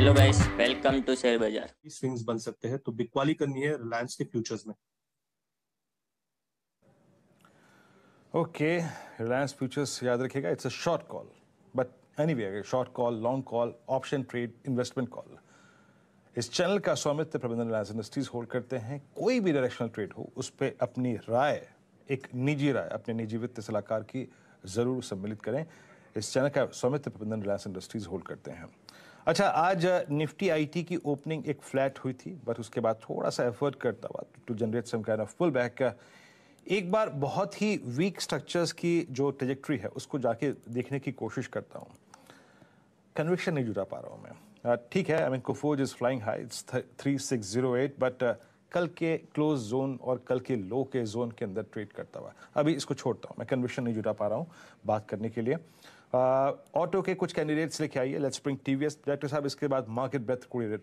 hello guys welcome to share बाजार swings बन सकते हैं तो बिकवाली करनी है रिलायंस के फ्यूचर्स में ओके रिलायंस फ्यूचर्स याद रखिएगा it's a short call but anyway अगर short call long call option trade investment call इस चैनल का स्वामित्व प्रबंधन रिलायंस इंडस्ट्रीज होल्ड करते हैं कोई भी डायरेक्शनल ट्रेड हो उस पर अपनी राय एक निजी राय अपने निजी वित्त सलाहकार की ज़रूर सम्मिलित करें इस चैनल का स्वामित्व प्रबंधन रिलायंस इंडस्ट्रीज होल्ड करते हैं अच्छा आज निफ्टी आईटी की ओपनिंग एक फ्लैट हुई थी बट उसके बाद थोड़ा सा एफर्ट करता हुआ to generate some kind of pull back एक बार बहुत ही वीक स्ट्रक्चर्स की जो ट्रेजेक्ट्री है उसको जाके देखने की कोशिश करता हूँ कन्विक्शन नहीं जुटा पा रहा हूँ मैं ठीक है I mean Coforge is flying high it's three six zero eight but कल के क्लोज जोन और कल के लो के जोन के अंदर ट्रेड करता हुआ अभी इसको छोड़ता हूँ मैं कन्विक्शन नहीं जुटा पा रहा हूँ बात करने के लिए ऑटो के कुछ कैंडिडेट्स लेके आइए लेट्स ब्रिंग टीवीएस डायरेक्टर साहब इसके बाद मार्केट बेथ को